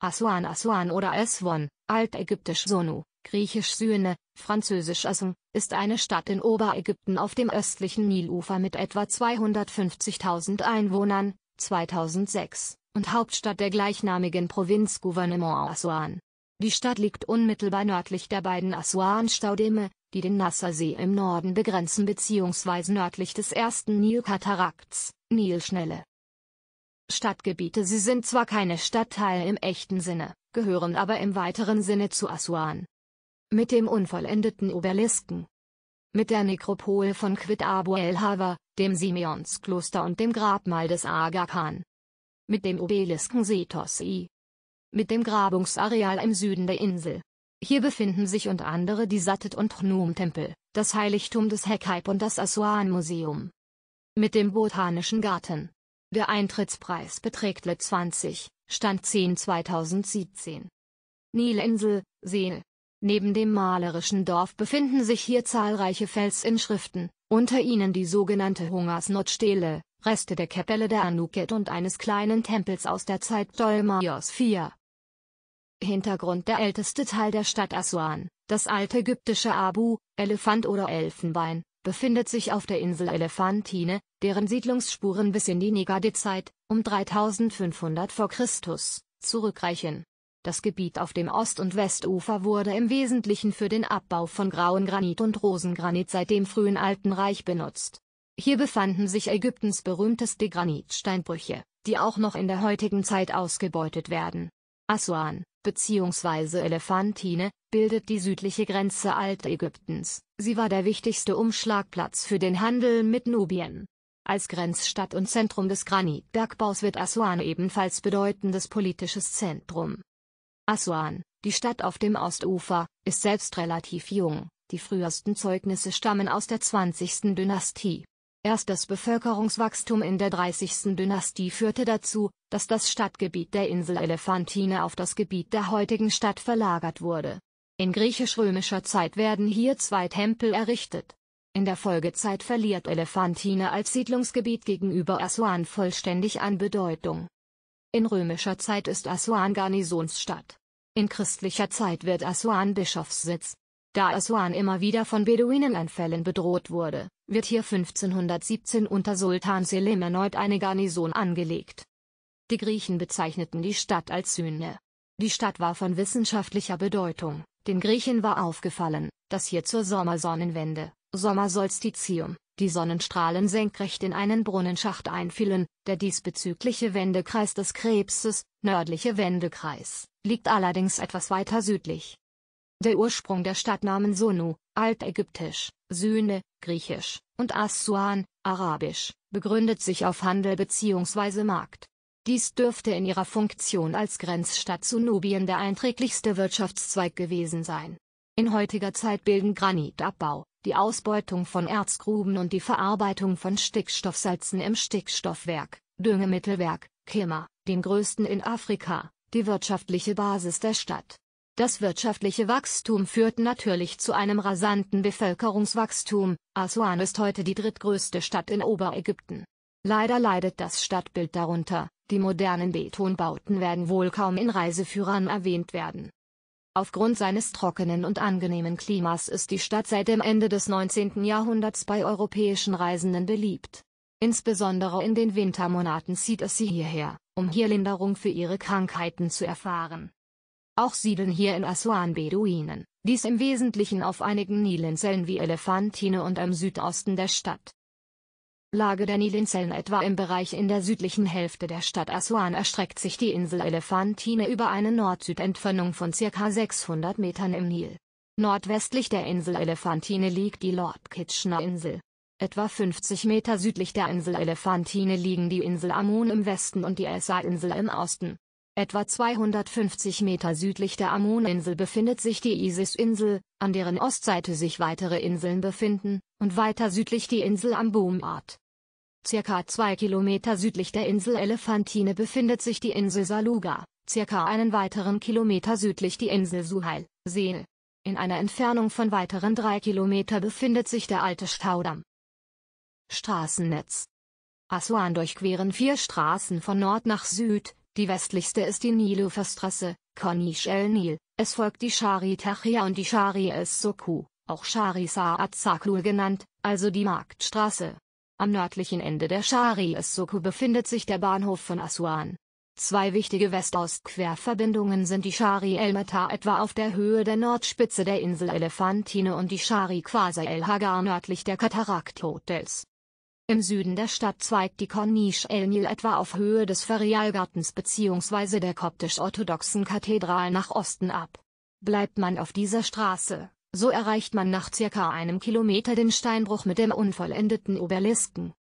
Aswan Aswan oder Aswan, altägyptisch Sonu, griechisch Syene, französisch Asun, ist eine Stadt in Oberägypten auf dem östlichen Nilufer mit etwa 250.000 Einwohnern, 2006, und Hauptstadt der gleichnamigen Provinz Gouvernement Aswan. Die Stadt liegt unmittelbar nördlich der beiden Aswan-Staudämme, die den Nassersee im Norden begrenzen bzw. nördlich des ersten Nilkatarakts, Nilschnelle. Stadtgebiete Sie sind zwar keine Stadtteile im echten Sinne, gehören aber im weiteren Sinne zu Aswan. Mit dem unvollendeten Obelisken. Mit der Nekropole von Quid Abu el Hawa, dem Simeonskloster und dem Grabmal des Aga Khan. Mit dem Obelisken Setos I. Mit dem Grabungsareal im Süden der Insel. Hier befinden sich und andere die Satit- und Chnum-Tempel, das Heiligtum des Hekaib und das Aswan-Museum. Mit dem Botanischen Garten der Eintrittspreis beträgt Le 20, Stand 10 2017. Nilinsel, Seel. Neben dem malerischen Dorf befinden sich hier zahlreiche Felsinschriften, unter ihnen die sogenannte Hungersnotstele, Reste der Kapelle der Anuket und eines kleinen Tempels aus der Zeit Dolmaios IV. Hintergrund Der älteste Teil der Stadt Aswan, das alte ägyptische Abu, Elefant oder Elfenbein, befindet sich auf der Insel Elefantine, deren Siedlungsspuren bis in die Negadezeit, um 3500 v. Chr., zurückreichen. Das Gebiet auf dem Ost- und Westufer wurde im Wesentlichen für den Abbau von grauen Granit und Rosengranit seit dem frühen Alten Reich benutzt. Hier befanden sich Ägyptens berühmteste Granitsteinbrüche, die auch noch in der heutigen Zeit ausgebeutet werden. Assuan, bzw. Elefantine, bildet die südliche Grenze Altägyptens. Sie war der wichtigste Umschlagplatz für den Handel mit Nubien. Als Grenzstadt und Zentrum des Granitbergbaus wird Assuan ebenfalls bedeutendes politisches Zentrum. Assuan, die Stadt auf dem Ostufer, ist selbst relativ jung, die frühesten Zeugnisse stammen aus der 20. Dynastie. Erst das Bevölkerungswachstum in der 30. Dynastie führte dazu, dass das Stadtgebiet der Insel Elefantine auf das Gebiet der heutigen Stadt verlagert wurde. In griechisch-römischer Zeit werden hier zwei Tempel errichtet. In der Folgezeit verliert Elefantine als Siedlungsgebiet gegenüber Asuan vollständig an Bedeutung. In römischer Zeit ist Asuan Garnisonsstadt. In christlicher Zeit wird Asuan Bischofssitz, da Aswan immer wieder von Beduinenanfällen bedroht wurde, wird hier 1517 unter Sultan Selim erneut eine Garnison angelegt. Die Griechen bezeichneten die Stadt als Syne. Die Stadt war von wissenschaftlicher Bedeutung, den Griechen war aufgefallen, dass hier zur Sommersonnenwende, Sommersolstitium, die Sonnenstrahlen senkrecht in einen Brunnenschacht einfielen, der diesbezügliche Wendekreis des Krebses, nördliche Wendekreis, liegt allerdings etwas weiter südlich. Der Ursprung der Stadtnamen Sonu, altägyptisch, Syne, griechisch, und Assuan, arabisch, begründet sich auf Handel bzw. Markt. Dies dürfte in ihrer Funktion als Grenzstadt zu Nubien der einträglichste Wirtschaftszweig gewesen sein. In heutiger Zeit bilden Granitabbau, die Ausbeutung von Erzgruben und die Verarbeitung von Stickstoffsalzen im Stickstoffwerk, Düngemittelwerk, Kema, dem größten in Afrika, die wirtschaftliche Basis der Stadt. Das wirtschaftliche Wachstum führt natürlich zu einem rasanten Bevölkerungswachstum. Aswan ist heute die drittgrößte Stadt in Oberägypten. Leider leidet das Stadtbild darunter, die modernen Betonbauten werden wohl kaum in Reiseführern erwähnt werden. Aufgrund seines trockenen und angenehmen Klimas ist die Stadt seit dem Ende des 19. Jahrhunderts bei europäischen Reisenden beliebt. Insbesondere in den Wintermonaten zieht es sie hierher, um hier Linderung für ihre Krankheiten zu erfahren. Auch siedeln hier in Aswan Beduinen, dies im Wesentlichen auf einigen Nilinseln wie Elefantine und im Südosten der Stadt. Lage der Nilinseln etwa im Bereich in der südlichen Hälfte der Stadt Aswan erstreckt sich die Insel Elefantine über eine Nord-Süd-Entfernung von ca. 600 Metern im Nil. Nordwestlich der Insel Elefantine liegt die Lord Kitchener Insel. Etwa 50 Meter südlich der Insel Elefantine liegen die Insel Amun im Westen und die Essa-Insel im Osten. Etwa 250 Meter südlich der Amun-Insel befindet sich die Isis-Insel, an deren Ostseite sich weitere Inseln befinden, und weiter südlich die Insel Ambumat. Circa zwei Kilometer südlich der Insel Elefantine befindet sich die Insel Saluga, circa einen weiteren Kilometer südlich die Insel Suhail, Seel. In einer Entfernung von weiteren drei Kilometer befindet sich der alte Staudamm. Straßennetz Aswan durchqueren vier Straßen von Nord nach Süd, die westlichste ist die Nilufer-Straße, Kornisch El Nil, es folgt die Shari Tachia und die Shari Es Soku, auch Shari Saat Sakur genannt, also die Marktstraße. Am nördlichen Ende der Shari Es Soku befindet sich der Bahnhof von Asuan. Zwei wichtige West-Ost-Querverbindungen sind die Shari El Matar etwa auf der Höhe der Nordspitze der Insel Elefantine und die Shari Quasar El Hagar nördlich der Katarakt Hotels. Im Süden der Stadt zweigt die Corniche El Nil etwa auf Höhe des Ferialgartens bzw. der koptisch-orthodoxen Kathedral nach Osten ab. Bleibt man auf dieser Straße, so erreicht man nach circa einem Kilometer den Steinbruch mit dem unvollendeten Obelisken.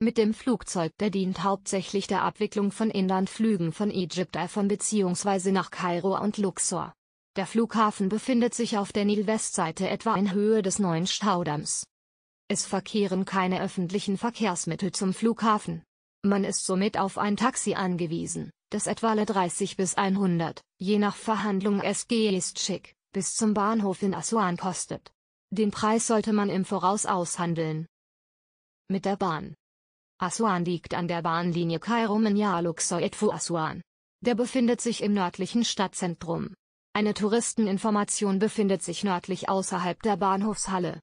Mit dem Flugzeug, der dient hauptsächlich der Abwicklung von Inlandflügen von Egypt Airphone bzw. nach Kairo und Luxor. Der Flughafen befindet sich auf der Nilwestseite etwa in Höhe des neuen Staudamms. Es verkehren keine öffentlichen Verkehrsmittel zum Flughafen. Man ist somit auf ein Taxi angewiesen, das etwa 30 bis 100, je nach Verhandlung SG ist schick, bis zum Bahnhof in Asuan kostet. Den Preis sollte man im Voraus aushandeln. Mit der Bahn. Asuan liegt an der Bahnlinie Kairo-Minyaa-Luxor-Etfu Der befindet sich im nördlichen Stadtzentrum. Eine Touristeninformation befindet sich nördlich außerhalb der Bahnhofshalle.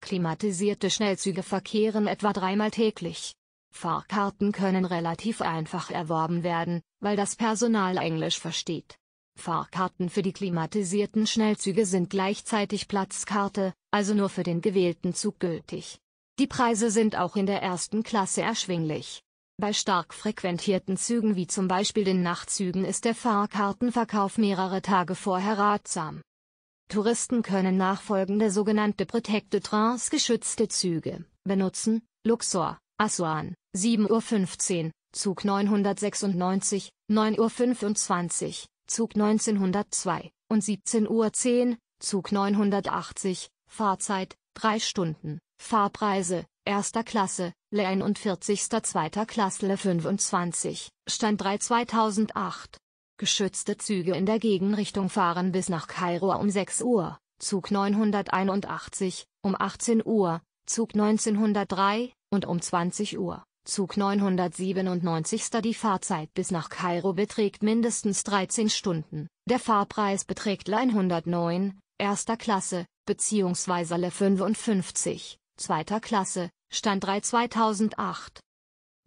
Klimatisierte Schnellzüge verkehren etwa dreimal täglich. Fahrkarten können relativ einfach erworben werden, weil das Personal Englisch versteht. Fahrkarten für die klimatisierten Schnellzüge sind gleichzeitig Platzkarte, also nur für den gewählten Zug gültig. Die Preise sind auch in der ersten Klasse erschwinglich. Bei stark frequentierten Zügen wie zum Beispiel den Nachtzügen ist der Fahrkartenverkauf mehrere Tage vorher ratsam. Touristen können nachfolgende sogenannte Protected Trains geschützte Züge benutzen. Luxor, Aswan, 7.15 Uhr, Zug 996, 9.25 Uhr, Zug 1902 und 17.10 Uhr, Zug 980, Fahrzeit, 3 Stunden, Fahrpreise, 1. Klasse, Le 41. 2. Klasse Le 25, Stand 3 2008. Geschützte Züge in der Gegenrichtung fahren bis nach Kairo um 6 Uhr, Zug 981, um 18 Uhr, Zug 1903, und um 20 Uhr, Zug 997. Die Fahrzeit bis nach Kairo beträgt mindestens 13 Stunden, der Fahrpreis beträgt Lein 109, erster Klasse, bzw. Le 55, zweiter Klasse, Stand 3 2008.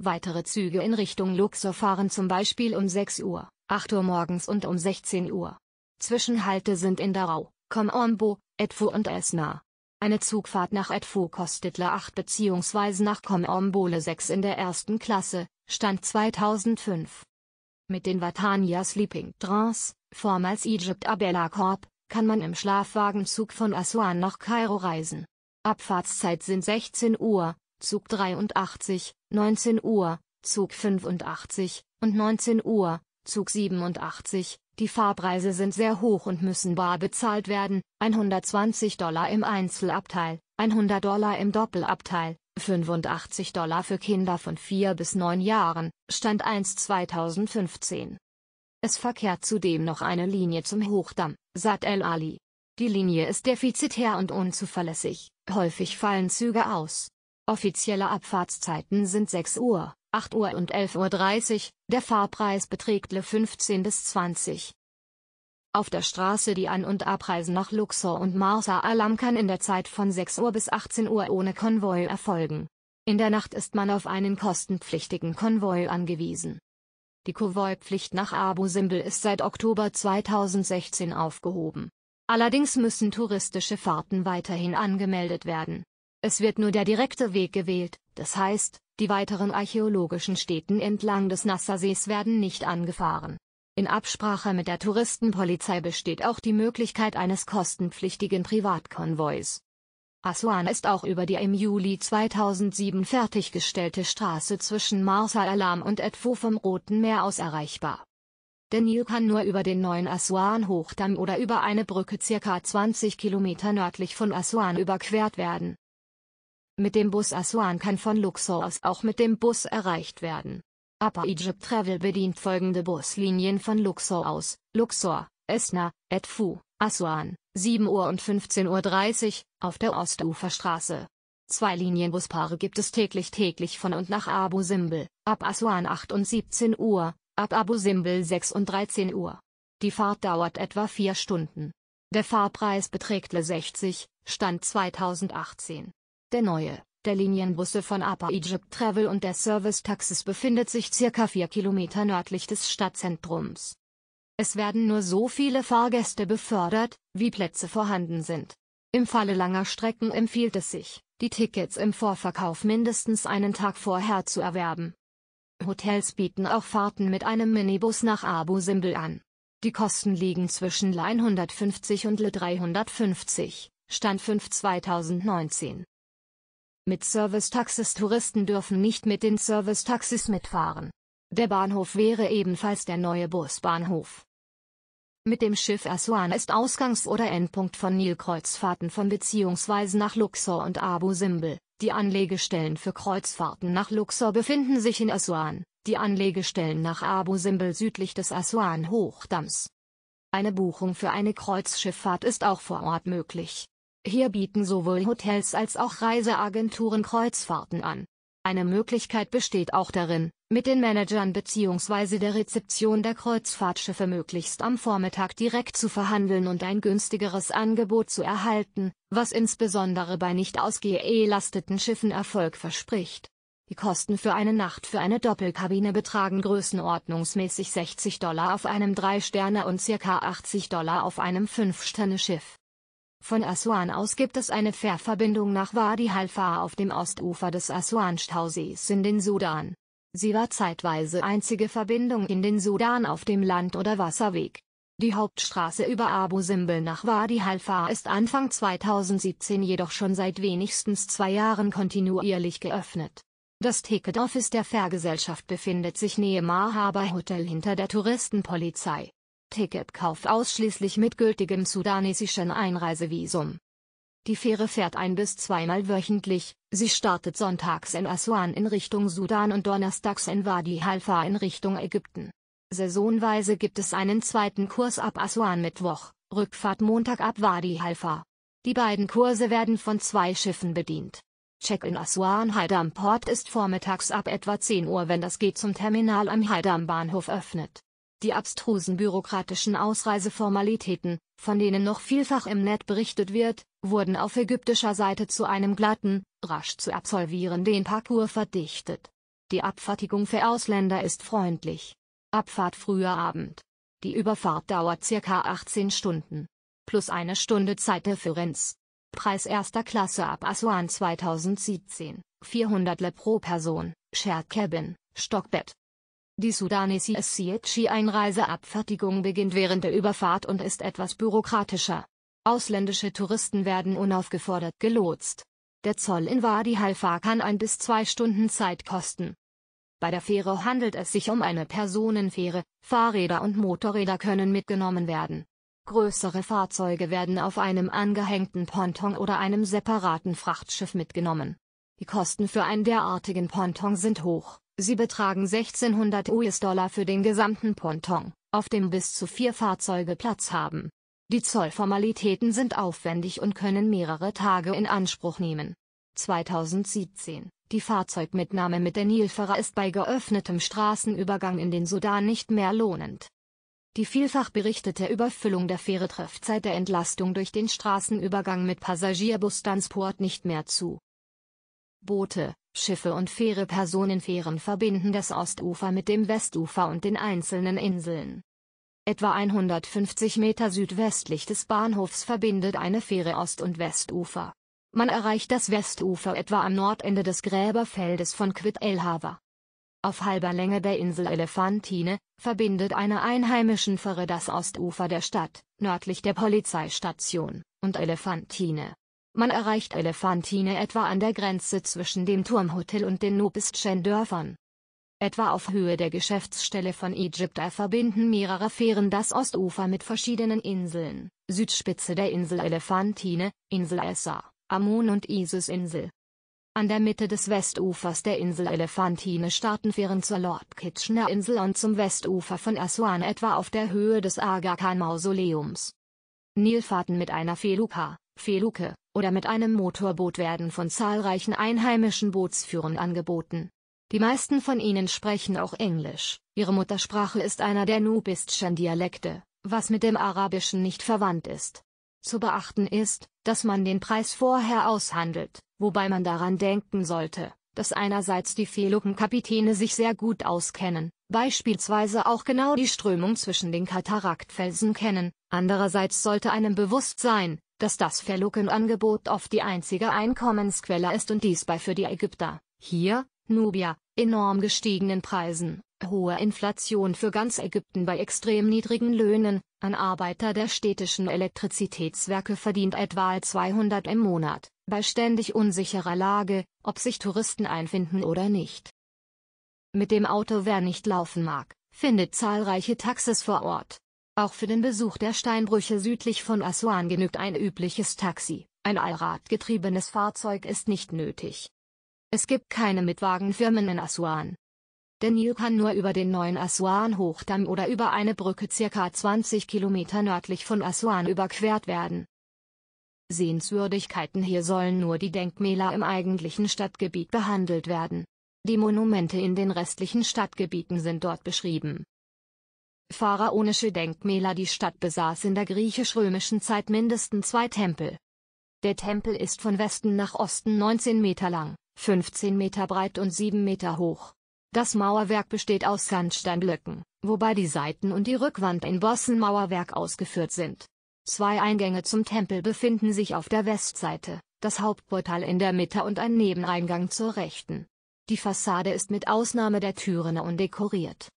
Weitere Züge in Richtung Luxor fahren zum Beispiel um 6 Uhr, 8 Uhr morgens und um 16 Uhr. Zwischenhalte sind in Darau, Komombo, Edfu und Esna. Eine Zugfahrt nach Edfu kostet La 8 bzw. nach Komombo Le 6 in der ersten Klasse, Stand 2005. Mit den Watania Sleeping Trans, vormals Egypt Abella Corp, kann man im Schlafwagenzug von Aswan nach Kairo reisen. Abfahrtszeit sind 16 Uhr, Zug 83, 19 Uhr, Zug 85 und 19 Uhr, Zug 87, die Fahrpreise sind sehr hoch und müssen bar bezahlt werden, 120 Dollar im Einzelabteil, 100 Dollar im Doppelabteil, 85 Dollar für Kinder von 4 bis 9 Jahren, Stand 1 2015. Es verkehrt zudem noch eine Linie zum Hochdamm, sagt El Ali. Die Linie ist defizitär und unzuverlässig, häufig fallen Züge aus. Offizielle Abfahrtszeiten sind 6 Uhr 8 Uhr und 11.30 Uhr, der Fahrpreis beträgt Le 15 bis 20. Auf der Straße die An- und Abreisen nach Luxor und Marsa Alam kann in der Zeit von 6 Uhr bis 18 Uhr ohne Konvoi erfolgen. In der Nacht ist man auf einen kostenpflichtigen Konvoi angewiesen. Die Konvoipflicht nach Abu Simbel ist seit Oktober 2016 aufgehoben. Allerdings müssen touristische Fahrten weiterhin angemeldet werden. Es wird nur der direkte Weg gewählt, das heißt, die weiteren archäologischen Städten entlang des Nassersees werden nicht angefahren. In Absprache mit der Touristenpolizei besteht auch die Möglichkeit eines kostenpflichtigen Privatkonvois. Aswan ist auch über die im Juli 2007 fertiggestellte Straße zwischen Marsa Alam und Edfu vom Roten Meer aus erreichbar. Der Nil kann nur über den neuen Aswan-Hochdamm oder über eine Brücke ca. 20 Kilometer nördlich von Aswan überquert werden. Mit dem Bus Aswan kann von Luxor aus auch mit dem Bus erreicht werden. Upper Egypt Travel bedient folgende Buslinien von Luxor aus, Luxor, Esna, Edfu, Aswan, 7 Uhr und 15.30 Uhr, auf der Ostuferstraße. Zwei Linienbuspaare gibt es täglich täglich von und nach Abu Simbel, ab Aswan 8 und 17 Uhr, ab Abu Simbel 6 und 13 Uhr. Die Fahrt dauert etwa vier Stunden. Der Fahrpreis beträgt le 60, Stand 2018. Der neue, der Linienbusse von Upper Egypt Travel und der Service Taxis befindet sich circa 4 Kilometer nördlich des Stadtzentrums. Es werden nur so viele Fahrgäste befördert, wie Plätze vorhanden sind. Im Falle langer Strecken empfiehlt es sich, die Tickets im Vorverkauf mindestens einen Tag vorher zu erwerben. Hotels bieten auch Fahrten mit einem Minibus nach Abu Simbel an. Die Kosten liegen zwischen Line 150 und Le 350, Stand 5 2019. Mit Servicetaxis Touristen dürfen nicht mit den Servicetaxis mitfahren. Der Bahnhof wäre ebenfalls der neue Busbahnhof. Mit dem Schiff Aswan ist Ausgangs- oder Endpunkt von Nilkreuzfahrten von bzw. nach Luxor und Abu Simbel. Die Anlegestellen für Kreuzfahrten nach Luxor befinden sich in Aswan, die Anlegestellen nach Abu Simbel südlich des Aswan-Hochdamms. Eine Buchung für eine Kreuzschifffahrt ist auch vor Ort möglich. Hier bieten sowohl Hotels als auch Reiseagenturen Kreuzfahrten an. Eine Möglichkeit besteht auch darin, mit den Managern bzw. der Rezeption der Kreuzfahrtschiffe möglichst am Vormittag direkt zu verhandeln und ein günstigeres Angebot zu erhalten, was insbesondere bei nicht ausgelasteten Schiffen Erfolg verspricht. Die Kosten für eine Nacht für eine Doppelkabine betragen größenordnungsmäßig 60 Dollar auf einem 3-Sterne und ca. 80 Dollar auf einem 5-Sterne-Schiff. Von Assuan aus gibt es eine Fährverbindung nach Wadi Halfa auf dem Ostufer des Assuan-Stausees in den Sudan. Sie war zeitweise einzige Verbindung in den Sudan auf dem Land- oder Wasserweg. Die Hauptstraße über Abu Simbel nach Wadi Halfa ist Anfang 2017 jedoch schon seit wenigstens zwei Jahren kontinuierlich geöffnet. Das Ticket Office der Fährgesellschaft befindet sich nähe Mahaba Hotel hinter der Touristenpolizei. Ticketkauf ausschließlich mit gültigem sudanesischen Einreisevisum. Die Fähre fährt ein bis zweimal wöchentlich, sie startet sonntags in Aswan in Richtung Sudan und donnerstags in Wadi Halfa in Richtung Ägypten. Saisonweise gibt es einen zweiten Kurs ab Aswan Mittwoch, Rückfahrt Montag ab Wadi Halfa. Die beiden Kurse werden von zwei Schiffen bedient. Check-in Aswan Haidam Port ist vormittags ab etwa 10 Uhr, wenn das geht zum Terminal am Haidam Bahnhof öffnet die abstrusen bürokratischen Ausreiseformalitäten, von denen noch vielfach im Netz berichtet wird, wurden auf ägyptischer Seite zu einem glatten, rasch zu absolvierenden Parcours verdichtet. Die Abfertigung für Ausländer ist freundlich. Abfahrt früher Abend. Die Überfahrt dauert circa 18 Stunden. Plus eine Stunde Zeitdifferenz. Preis erster Klasse ab Aswan 2017, 400 Le pro Person, Shared Cabin, Stockbett. Die Sudanese sudanesische Einreiseabfertigung beginnt während der Überfahrt und ist etwas bürokratischer. Ausländische Touristen werden unaufgefordert gelotst. Der Zoll in Wadi Halfa kann ein bis zwei Stunden Zeit kosten. Bei der Fähre handelt es sich um eine Personenfähre, Fahrräder und Motorräder können mitgenommen werden. Größere Fahrzeuge werden auf einem angehängten Ponton oder einem separaten Frachtschiff mitgenommen. Die Kosten für einen derartigen Ponton sind hoch, Sie betragen 1600 US-Dollar für den gesamten Ponton, auf dem bis zu vier Fahrzeuge Platz haben. Die Zollformalitäten sind aufwendig und können mehrere Tage in Anspruch nehmen. 2017 Die Fahrzeugmitnahme mit der Nilfahrer ist bei geöffnetem Straßenübergang in den Sudan nicht mehr lohnend. Die vielfach berichtete Überfüllung der Fähre trifft seit der Entlastung durch den Straßenübergang mit Passagierbustransport nicht mehr zu. Boote Schiffe und Fähre Personenfähren verbinden das Ostufer mit dem Westufer und den einzelnen Inseln. Etwa 150 Meter südwestlich des Bahnhofs verbindet eine Fähre Ost- und Westufer. Man erreicht das Westufer etwa am Nordende des Gräberfeldes von Quit El Hava. Auf halber Länge der Insel Elefantine, verbindet eine einheimischen Fähre das Ostufer der Stadt, nördlich der Polizeistation, und Elefantine. Man erreicht Elefantine etwa an der Grenze zwischen dem Turmhotel und den Nubistschen Dörfern. Etwa auf Höhe der Geschäftsstelle von Egypta verbinden mehrere Fähren das Ostufer mit verschiedenen Inseln, Südspitze der Insel Elefantine, Insel Essa, Amun und Isis-Insel. An der Mitte des Westufers der Insel Elefantine starten Fähren zur Lord Kitchener Insel und zum Westufer von Aswan etwa auf der Höhe des Aga Khan Mausoleums. Nilfahrten mit einer Feluka, Feluke, oder mit einem Motorboot werden von zahlreichen einheimischen Bootsführern angeboten. Die meisten von ihnen sprechen auch Englisch, ihre Muttersprache ist einer der nubistischen Dialekte, was mit dem Arabischen nicht verwandt ist. Zu beachten ist, dass man den Preis vorher aushandelt, wobei man daran denken sollte, dass einerseits die Feluken-Kapitäne sich sehr gut auskennen, beispielsweise auch genau die Strömung zwischen den Kataraktfelsen kennen, andererseits sollte einem bewusst sein, dass das Verlokenangebot oft die einzige Einkommensquelle ist und dies bei für die Ägypter, hier, Nubia, enorm gestiegenen Preisen, hoher Inflation für ganz Ägypten bei extrem niedrigen Löhnen, ein Arbeiter der städtischen Elektrizitätswerke verdient etwa 200 im Monat, bei ständig unsicherer Lage, ob sich Touristen einfinden oder nicht. Mit dem Auto wer nicht laufen mag, findet zahlreiche Taxis vor Ort, auch für den Besuch der Steinbrüche südlich von Asuan genügt ein übliches Taxi, ein allradgetriebenes Fahrzeug ist nicht nötig. Es gibt keine Mitwagenfirmen in Asuan. Der Nil kann nur über den neuen asuan hochdamm oder über eine Brücke circa 20 Kilometer nördlich von Asuan überquert werden. Sehenswürdigkeiten hier sollen nur die Denkmäler im eigentlichen Stadtgebiet behandelt werden. Die Monumente in den restlichen Stadtgebieten sind dort beschrieben pharaonische Denkmäler Die Stadt besaß in der griechisch-römischen Zeit mindestens zwei Tempel. Der Tempel ist von Westen nach Osten 19 Meter lang, 15 Meter breit und 7 Meter hoch. Das Mauerwerk besteht aus Sandsteinblöcken, wobei die Seiten und die Rückwand in Bossenmauerwerk ausgeführt sind. Zwei Eingänge zum Tempel befinden sich auf der Westseite, das Hauptportal in der Mitte und ein Nebeneingang zur rechten. Die Fassade ist mit Ausnahme der Türen undekoriert.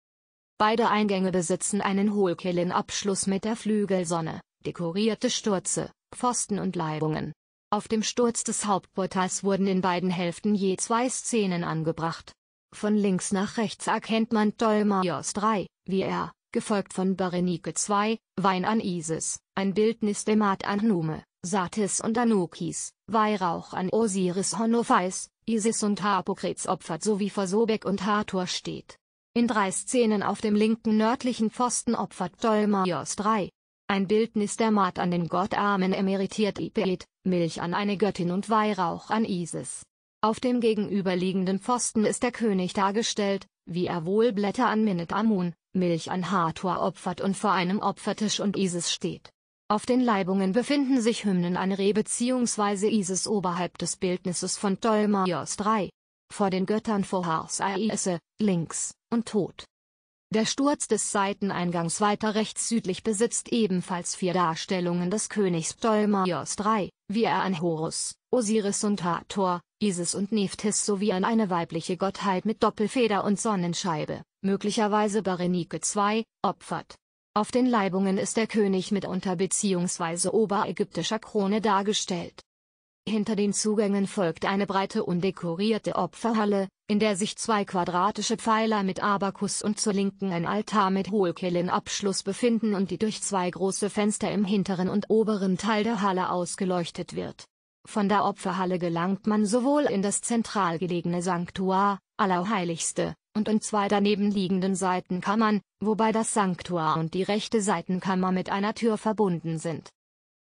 Beide Eingänge besitzen einen Hohlkehlenabschluss mit der Flügelsonne, dekorierte Stürze, Pfosten und Leibungen. Auf dem Sturz des Hauptportals wurden in beiden Hälften je zwei Szenen angebracht. Von links nach rechts erkennt man Ptolemaios III, wie er, gefolgt von Berenike II, Wein an Isis, ein Bildnis der Mat an Nume, Satis und Anukis, Weihrauch an Osiris Honophais, Isis und Harpokrets opfert sowie vor Sobek und Hathor steht. In drei Szenen auf dem linken nördlichen Pfosten opfert Ptolemaios drei. Ein Bildnis der Maat an den Gott emeritiert Ipet, Milch an eine Göttin und Weihrauch an Isis. Auf dem gegenüberliegenden Pfosten ist der König dargestellt, wie er wohl Blätter an Minnet Amun, Milch an Hathor opfert und vor einem Opfertisch und Isis steht. Auf den Leibungen befinden sich Hymnen an Re bzw. Isis oberhalb des Bildnisses von Ptolemaios 3. Vor den Göttern vor Vorharsaiese, links, und Tod. Der Sturz des Seiteneingangs weiter rechts südlich besitzt ebenfalls vier Darstellungen des Königs Ptolemaios III, wie er an Horus, Osiris und Hathor, Isis und Nephthys sowie an eine weibliche Gottheit mit Doppelfeder und Sonnenscheibe, möglicherweise Berenike II, opfert. Auf den Leibungen ist der König mit unter- bzw. oberägyptischer Krone dargestellt. Hinter den Zugängen folgt eine breite undekorierte Opferhalle, in der sich zwei quadratische Pfeiler mit Abakus und zur linken ein Altar mit Hohlkehlenabschluss befinden und die durch zwei große Fenster im hinteren und oberen Teil der Halle ausgeleuchtet wird. Von der Opferhalle gelangt man sowohl in das zentral gelegene Sanktuar, Allerheiligste, und in zwei daneben liegenden Seitenkammern, wobei das Sanktuar und die rechte Seitenkammer mit einer Tür verbunden sind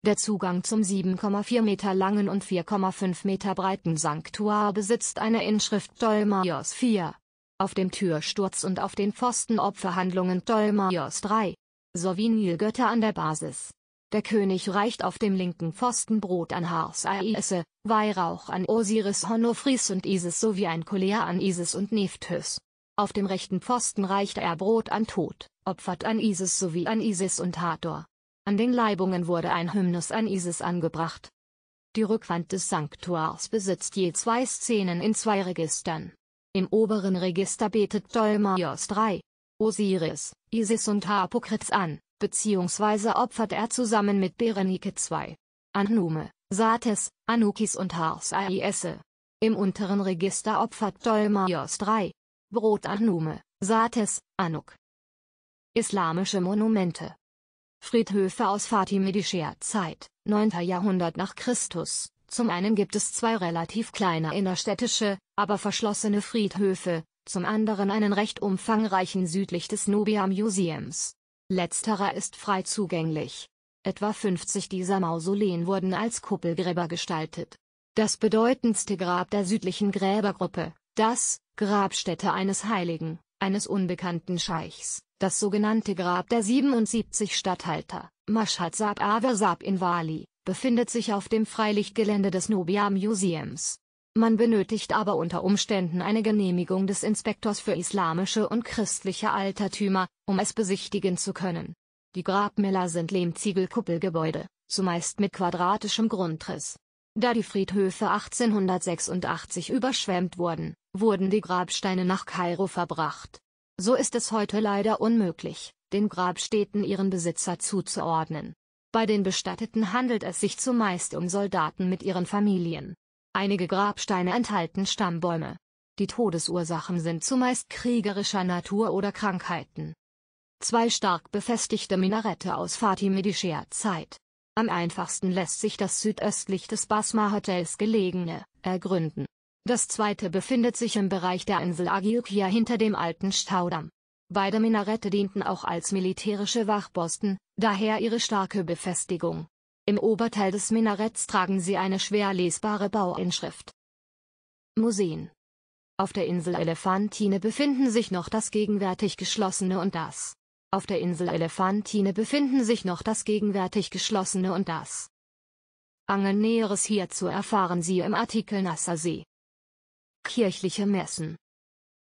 der Zugang zum 7,4 Meter langen und 4,5 Meter breiten Sanktuar besitzt eine Inschrift Ptolemaios 4. Auf dem Türsturz und auf den Pfosten Opferhandlungen Ptolemaios 3. Sowie Nilgötter an der Basis. Der König reicht auf dem linken Pfosten Brot an Hars Aiesse, Weihrauch an Osiris Honofris und Isis sowie ein Kolea an Isis und Nephthys. Auf dem rechten Pfosten reicht er Brot an Tod, opfert an Isis sowie an Isis und Hathor. An den Laibungen wurde ein Hymnus an Isis angebracht. Die Rückwand des Sanktuars besitzt je zwei Szenen in zwei Registern. Im oberen Register betet Dolmaios III. Osiris, Isis und Harpokritz an, beziehungsweise opfert er zusammen mit Berenike II. Annume, Sates, Anukis und Hars Aiesse. Im unteren Register opfert Dolmaios III. Brot Annume, Sates, Anuk. Islamische Monumente Friedhöfe aus fatimidischer Zeit, 9. Jahrhundert nach Christus. Zum einen gibt es zwei relativ kleine innerstädtische, aber verschlossene Friedhöfe, zum anderen einen recht umfangreichen südlich des Nubia Museums. Letzterer ist frei zugänglich. Etwa 50 dieser Mausoleen wurden als Kuppelgräber gestaltet. Das bedeutendste Grab der südlichen Gräbergruppe, das Grabstätte eines Heiligen, eines unbekannten Scheichs, das sogenannte Grab der 77 Statthalter, Mashhad Saab Aversab in Wali, befindet sich auf dem Freilichtgelände des Nubia Museums. Man benötigt aber unter Umständen eine Genehmigung des Inspektors für islamische und christliche Altertümer, um es besichtigen zu können. Die Grabmäler sind Lehmziegelkuppelgebäude, zumeist mit quadratischem Grundriss. Da die Friedhöfe 1886 überschwemmt wurden, wurden die Grabsteine nach Kairo verbracht so ist es heute leider unmöglich, den Grabstätten ihren Besitzer zuzuordnen. Bei den Bestatteten handelt es sich zumeist um Soldaten mit ihren Familien. Einige Grabsteine enthalten Stammbäume. Die Todesursachen sind zumeist kriegerischer Natur oder Krankheiten. Zwei stark befestigte Minarette aus fatimidischer Zeit. Am einfachsten lässt sich das südöstlich des Basma-Hotels gelegene, ergründen das zweite befindet sich im Bereich der Insel Agiukia hinter dem alten Staudamm. Beide Minarette dienten auch als militärische Wachposten, daher ihre starke Befestigung. Im Oberteil des Minaretts tragen sie eine schwer lesbare Bauinschrift. Museen Auf der Insel Elefantine befinden sich noch das gegenwärtig geschlossene und das auf der Insel Elefantine befinden sich noch das gegenwärtig geschlossene und das Angeln Näheres hierzu erfahren Sie im Artikel Nasser See. Kirchliche Messen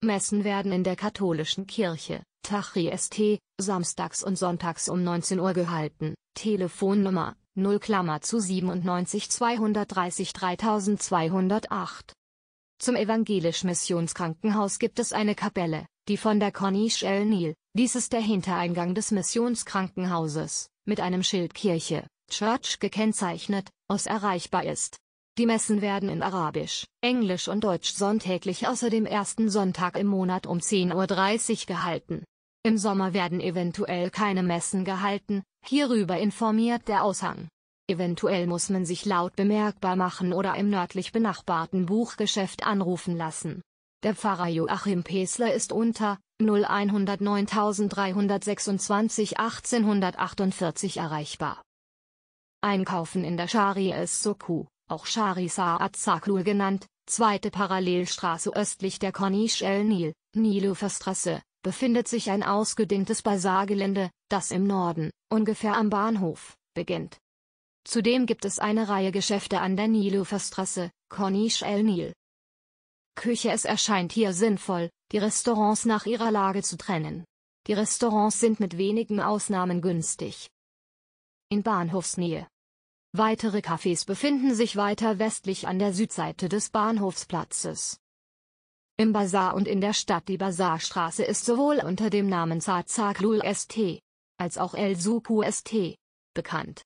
Messen werden in der katholischen Kirche, Tachri ST, samstags und sonntags um 19 Uhr gehalten, Telefonnummer 0 Klammer zu 97 230 3208. Zum evangelisch Missionskrankenhaus gibt es eine Kapelle, die von der Corniche El Nil, dies ist der Hintereingang des Missionskrankenhauses, mit einem Schild Kirche, Church gekennzeichnet, aus erreichbar ist. Die Messen werden in Arabisch, Englisch und Deutsch sonntäglich außer dem ersten Sonntag im Monat um 10.30 Uhr gehalten. Im Sommer werden eventuell keine Messen gehalten, hierüber informiert der Aushang. Eventuell muss man sich laut bemerkbar machen oder im nördlich benachbarten Buchgeschäft anrufen lassen. Der Pfarrer Joachim Pesler ist unter 019326 1848 erreichbar. Einkaufen in der Scharia ist Soku auch Shahrisar Zaklur genannt, zweite Parallelstraße östlich der Corniche El Nil, Niloferstraße, befindet sich ein ausgedehntes Basargelände, das im Norden, ungefähr am Bahnhof, beginnt. Zudem gibt es eine Reihe Geschäfte an der Niloferstraße, Corniche El Nil. Küche Es erscheint hier sinnvoll, die Restaurants nach ihrer Lage zu trennen. Die Restaurants sind mit wenigen Ausnahmen günstig. In Bahnhofsnähe Weitere Cafés befinden sich weiter westlich an der Südseite des Bahnhofsplatzes. Im Bazar und in der Stadt die Bazarstraße ist sowohl unter dem Namen Zazaklul St. als auch El Suku St. bekannt.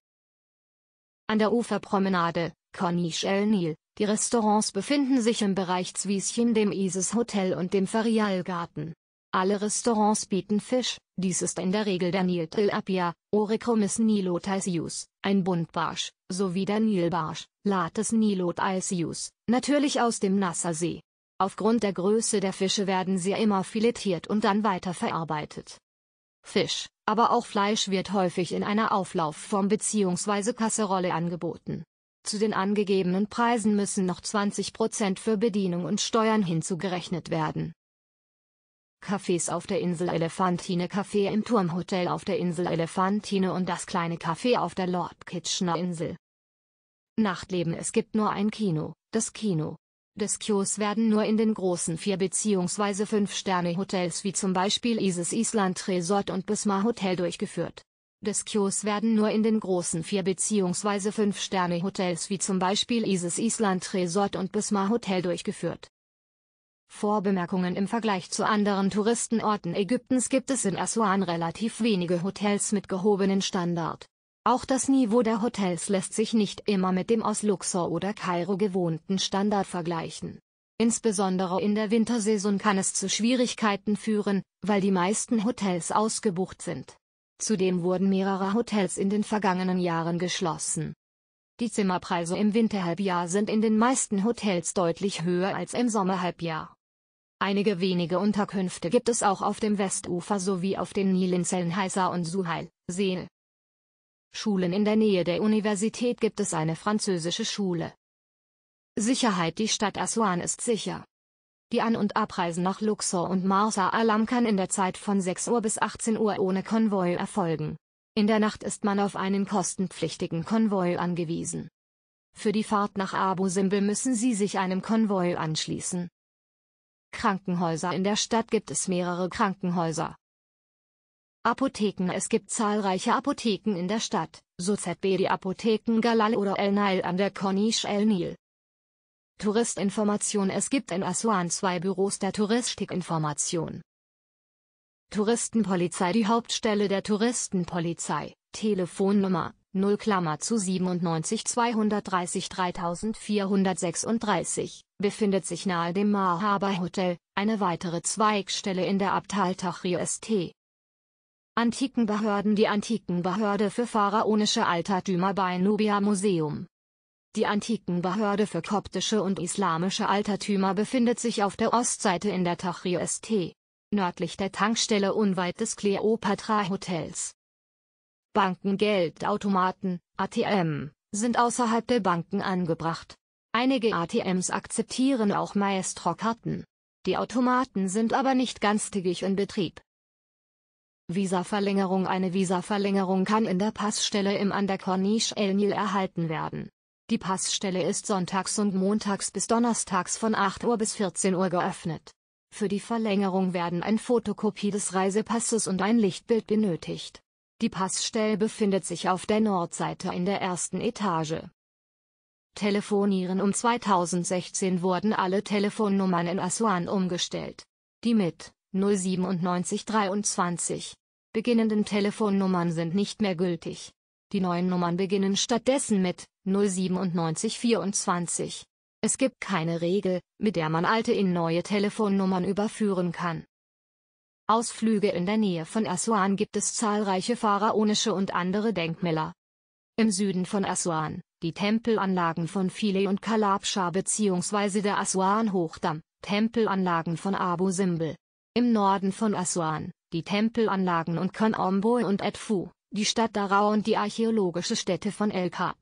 An der Uferpromenade, Corniche El Nil, die Restaurants befinden sich im Bereich zwischen dem Isis Hotel und dem Ferialgarten. Alle Restaurants bieten Fisch, dies ist in der Regel der Nil Niltilapia, Orychromis nilotaisius, ein Buntbarsch, sowie der Nilbarsch, Lates nilotaisius, natürlich aus dem Nassersee. Aufgrund der Größe der Fische werden sie immer filetiert und dann weiterverarbeitet. Fisch, aber auch Fleisch wird häufig in einer Auflaufform bzw. Kasserolle angeboten. Zu den angegebenen Preisen müssen noch 20% für Bedienung und Steuern hinzugerechnet werden. Cafés auf der Insel Elefantine Café im Turmhotel auf der Insel Elefantine und das kleine Café auf der Lord Kitchener Insel. Nachtleben Es gibt nur ein Kino, das Kino. Des Kios werden nur in den großen vier bzw. fünf Sterne Hotels wie zum Beispiel Isis Island Resort und Bismar Hotel durchgeführt. Des Kios werden nur in den großen vier bzw. fünf Sterne Hotels wie zum Beispiel Isis Island Resort und Bismar Hotel durchgeführt. Vorbemerkungen Im Vergleich zu anderen Touristenorten Ägyptens gibt es in Aswan relativ wenige Hotels mit gehobenen Standard. Auch das Niveau der Hotels lässt sich nicht immer mit dem aus Luxor oder Kairo gewohnten Standard vergleichen. Insbesondere in der Wintersaison kann es zu Schwierigkeiten führen, weil die meisten Hotels ausgebucht sind. Zudem wurden mehrere Hotels in den vergangenen Jahren geschlossen. Die Zimmerpreise im Winterhalbjahr sind in den meisten Hotels deutlich höher als im Sommerhalbjahr. Einige wenige Unterkünfte gibt es auch auf dem Westufer sowie auf den Nilinseln Heiser und Suhail, Seel. Schulen in der Nähe der Universität gibt es eine französische Schule. Sicherheit Die Stadt Aswan ist sicher. Die An- und Abreisen nach Luxor und Marsa Alam kann in der Zeit von 6 Uhr bis 18 Uhr ohne Konvoi erfolgen. In der Nacht ist man auf einen kostenpflichtigen Konvoi angewiesen. Für die Fahrt nach Abu Simbel müssen Sie sich einem Konvoi anschließen Krankenhäuser In der Stadt gibt es mehrere Krankenhäuser. Apotheken Es gibt zahlreiche Apotheken in der Stadt, so ZB die Apotheken Galal oder El Nile an der Corniche El Nil. Touristinformation Es gibt in Aswan zwei Büros der Touristikinformation. Touristenpolizei Die Hauptstelle der Touristenpolizei, Telefonnummer 0 Klammer zu 97 230 3436, befindet sich nahe dem Mahaba Hotel, eine weitere Zweigstelle in der Abtal Tahrir St. Antikenbehörden Die Antikenbehörde für pharaonische Altertümer bei Nubia Museum Die Antikenbehörde für koptische und islamische Altertümer befindet sich auf der Ostseite in der Tahrir St. Nördlich der Tankstelle unweit des Kleopatra Hotels. Bankengeldautomaten, ATM, sind außerhalb der Banken angebracht. Einige ATMs akzeptieren auch Maestro-Karten. Die Automaten sind aber nicht ganztägig in Betrieb. Visa-Verlängerung Eine Visa-Verlängerung kann in der Passstelle im An der Corniche El Nil erhalten werden. Die Passstelle ist sonntags und montags bis donnerstags von 8 Uhr bis 14 Uhr geöffnet. Für die Verlängerung werden ein Fotokopie des Reisepasses und ein Lichtbild benötigt. Die Passstelle befindet sich auf der Nordseite in der ersten Etage. Telefonieren Um 2016 wurden alle Telefonnummern in Aswan umgestellt. Die mit 09723 beginnenden Telefonnummern sind nicht mehr gültig. Die neuen Nummern beginnen stattdessen mit 09724. Es gibt keine Regel, mit der man alte in neue Telefonnummern überführen kann. Ausflüge in der Nähe von Aswan gibt es zahlreiche pharaonische und andere Denkmäler. Im Süden von Aswan, die Tempelanlagen von Philae und Kalabscha bzw. der Aswan-Hochdamm, Tempelanlagen von Abu Simbel. Im Norden von Aswan, die Tempelanlagen und Kanombo und Edfu, die Stadt Darao und die archäologische Stätte von El Kab.